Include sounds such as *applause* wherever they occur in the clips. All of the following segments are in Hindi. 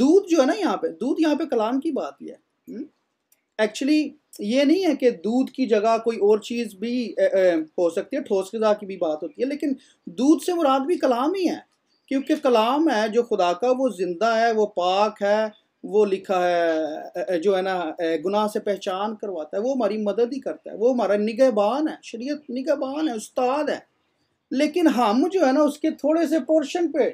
दूध जो है ना यहाँ पे दूध यहाँ पे कलाम की बात ही है एक्चुअली हम्म? ये नहीं है कि दूध की जगह कोई और चीज़ भी ए, ए, हो सकती है ठोस गज़ा की भी बात होती है लेकिन दूध से मुराद भी कलाम ही है क्योंकि कलाम है जो खुदा का वो ज़िंदा है वो पाक है वो लिखा है जो है ना गुनाह से पहचान करवाता है वो हमारी मदद ही करता है वो हमारा निगहबान है शरीयत निगहबान है उस्ताद है लेकिन हम जो है ना उसके थोड़े से पोर्शन पे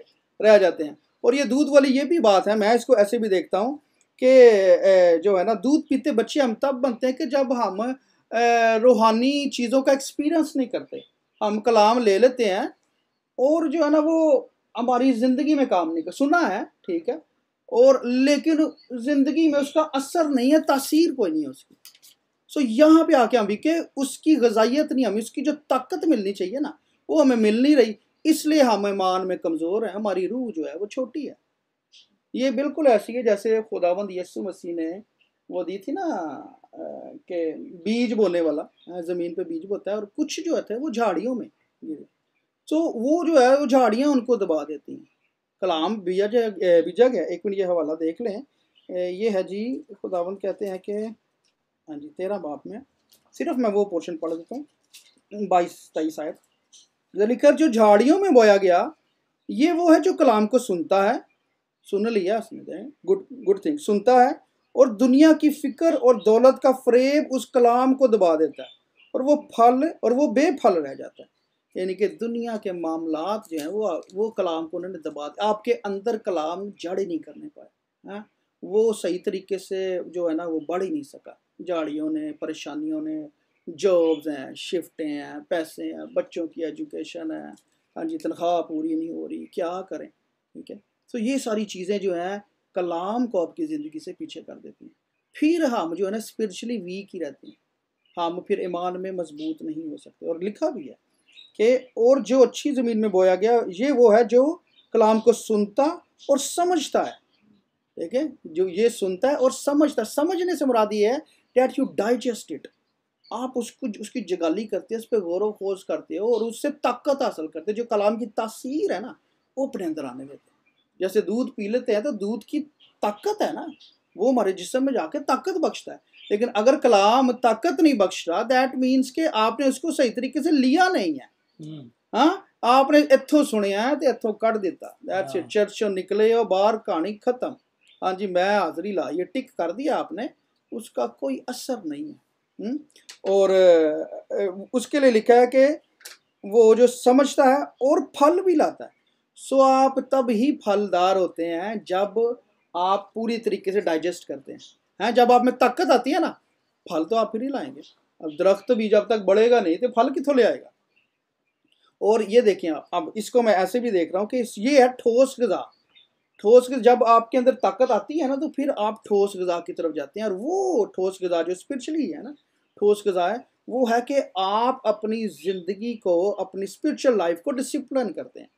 रह जाते हैं और ये दूध वाली ये भी बात है मैं इसको ऐसे भी देखता हूँ कि जो है ना दूध पीते बच्चे हम तब बनते हैं कि जब हम रूहानी चीज़ों का एक्सपीरियंस नहीं करते हम कलाम ले लेते हैं और जो है ना वो हमारी ज़िंदगी में काम नहीं कर सुना है ठीक है और लेकिन ज़िंदगी में उसका असर नहीं है तासीर कोई नहीं है उसकी सो यहाँ पे आके हम भी के उसकी गजाइत नहीं हमें उसकी जो ताकत मिलनी चाहिए ना वो हमें मिल नहीं रही इसलिए हम ईमान में कमज़ोर हैं हमारी रूह जो है वो छोटी है ये बिल्कुल ऐसी है जैसे खुदावंद यसु मसीह ने वो दी थी ना के बीज बोने वाला ज़मीन पे बीज बोता है और कुछ जो है वो झाड़ियों में गिरे तो वो जो है वो झाड़ियाँ उनको दबा देती हैं कलाम बीजा बीजा गया एक मिनट ये हवाला देख लें ये है जी खुदावंद कहते हैं कि हाँ जी तेरह बाप में सिर्फ मैं वो पोर्शन पढ़ देता हूँ बाईस तेईस आयत लिखकर जो झाड़ियों में बोया गया ये वो है जो कलाम को सुनता है सुन लिया उसने गुड गुड थिंग सुनता है और दुनिया की फिक्र और दौलत का फ्रेब उस कलाम को दबा देता है और वो फल और वो बेफल रह जाता है यानी कि दुनिया के मामला जो हैं वो वो कलाम को उन्होंने दबा दिया आपके अंदर कलाम जड़ ही नहीं करने पाए हैं हाँ? वो सही तरीके से जो है ना वो बढ़ ही नहीं सका झाड़ियों ने परेशानियों ने जॉब्स हैं शिफ्टें हैं पैसे हैं बच्चों की एजुकेशन है हाँ जी तनख्वाह पूरी नहीं हो रही क्या करें ठीक है तो ये सारी चीज़ें जो हैं कलाम को आपकी ज़िंदगी से पीछे कर देती हैं फिर हम जो है ना स्परिचुअली वीक ही रहते हैं हम फिर ईमान में मजबूत नहीं हो सकते और लिखा भी है कि और जो अच्छी ज़मीन में बोया गया ये वो है जो कलाम को सुनता और समझता है ठीक है जो ये सुनता है और समझता समझने से मुरादी है डैट यू डाइजेस्ट इट आप उसको उसकी जगाली करते हो उस पर गौरव खोज करते हो और उससे ताकत हासिल करते हो जो कलाम की तासीर है ना वो अपने अंदर आने देते हैं जैसे दूध पी लेते हैं तो दूध की ताकत है ना वो हमारे जिसम में जाके ताकत बख्शता है लेकिन अगर कलाम ताकत नहीं बख्श रहा दैट मीन्स के आपने उसको सही तरीके से लिया नहीं है हम्म। हाँ आपने इतों सुनिया है तो इतों कट दिता दैट्स इट चर्चों निकले हो बाहर कहानी खत्म हाँ जी मैं हाजरी ला ये टिक कर दिया आपने उसका कोई असर नहीं है हुँ? हम्म? और उसके लिए लिखा है कि वो जो समझता है और फल भी लाता है सो आप तब ही फलदार होते हैं जब आप पूरी तरीके से डाइजेस्ट करते हैं हैं जब आप में ताकत आती है ना फल तो आप फिर ही लाएंगे अब दरख्त भी जब तक बढ़ेगा नहीं तो फल कितों ले आएगा और ये देखिए अब इसको मैं ऐसे भी देख रहा हूँ कि ये है ठोस गज़ा ठोस जब आपके अंदर ताकत आती है ना तो फिर आप ठोस गज़ा की तरफ जाते हैं और वो ठोस गज़ा जो स्पिरिचुअली है ना ठोस गजा है वो है कि आप अपनी ज़िंदगी को अपनी स्पिरिचुअल लाइफ को डिसिप्लिन करते हैं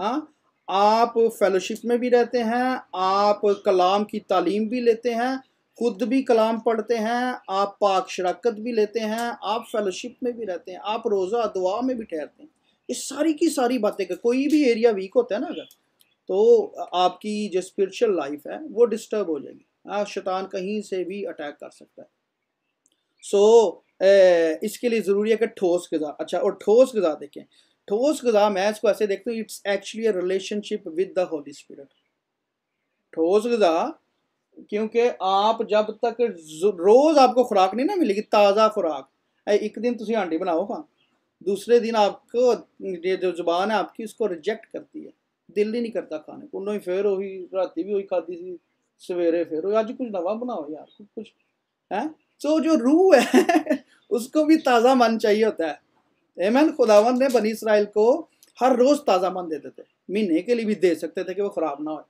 हाँ आप फेलोशिप में भी रहते हैं आप कलाम की तालीम भी लेते हैं खुद भी कलाम पढ़ते हैं आप पाक शराकत भी लेते हैं आप फेलोशिप में भी रहते हैं आप रोज़ा दुआ में भी ठहरते हैं ये सारी की सारी बातें का कोई भी एरिया वीक होता है ना अगर तो आपकी जो स्पिरिचुअल लाइफ है वो डिस्टर्ब हो जाएगी हाँ शैतान कहीं से भी अटैक कर सकता है सो so, इसके लिए ज़रूरी है कि ठोस गज़ा अच्छा और ठोस गज़ा देखें ठोस गज़ा मैं इसको ऐसे देखता हूँ it's actually a relationship with the holy spirit ठोस गज़ा क्योंकि आप जब तक रोज़ आपको खुराक नहीं ना मिलेगी ताज़ा खुराक एक दिन तुम आंटी बनाओ हाँ दूसरे दिन आपको ये जो जुबान है आपकी उसको रिजेक्ट करती है दिल ही नहीं करता खाने को उन्होंने फिर वही रात भी वही खाती थी सवेरे फिर अज कुछ नवा बनाओ यार कुछ है सो जो रूह है *laughs* उसको भी ताज़ा मन चाहिए होता है एमन खुदावन ने बनी इसराइल को हर रोज़ ताज़ा मन देते थे महीने के लिए भी दे सकते थे कि वो ख़राब ना हो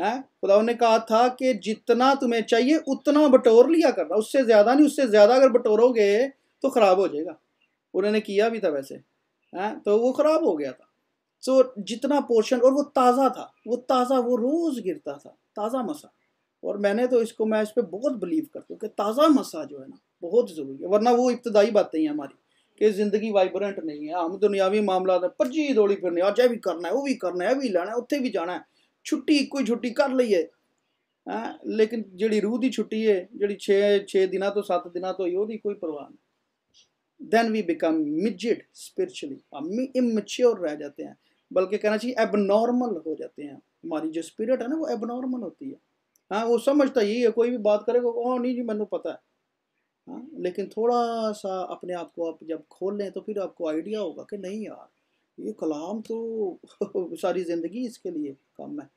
है खुदावन ने कहा था कि जितना तुम्हें चाहिए उतना बटोर लिया करना उससे ज़्यादा नहीं उससे ज़्यादा अगर बटोरोगे तो ख़राब हो जाएगा उन्होंने किया भी था वैसे हैं तो वो ख़राब हो गया था सो जितना पोर्शन और वो ताज़ा था वो ताज़ा वो रोज़ गिरता था ताज़ा मसा और मैंने तो इसको मैं इस पर बहुत बिलीव करता हूँ कि ताज़ा मसा जो है ना बहुत ज़रूरी है वरना वो इब्तदाई बातें हैं हमारी कि ज़िंदगी वाइब्रेंट नहीं है हम दुनियावी मामला पर्ची दौड़ी फिरने अज भी करना है वो भी करना है भी लैना उत्थे भी जाना है छुट्टी एक कोई छुट्टी कर लीए है लेकिन जी रूह की छुट्टी है जी छे छे दिन तो सत्त दिन तो ही ਉਹਦੀ ਕੋਈ ਪਰਵਾਹ ਨਹੀਂ ਦੈਨ ਵੀ ਬਿਕਮ ਮਿਜਿਡ ਸਪਿਰਚੁਅਲੀ ਹਮ ਇਮੈਚੁਰ ਰਹਿ ਜਾਂਦੇ ਹਾਂ ਬਲਕਿ चाहिए एबनॉर्मल हो जाते हैं हमारी जो स्पिरिट है ना वो एबनॉर्मल होती है हाँ वो समझता तो यही है कोई भी बात करेगा ओ हाँ, नहीं जी मैंने पता है हाँ लेकिन थोड़ा सा अपने आप को आप जब खोल लें तो फिर आपको आइडिया होगा कि नहीं यार ये कलाम तो *laughs* सारी ज़िंदगी इसके लिए कम है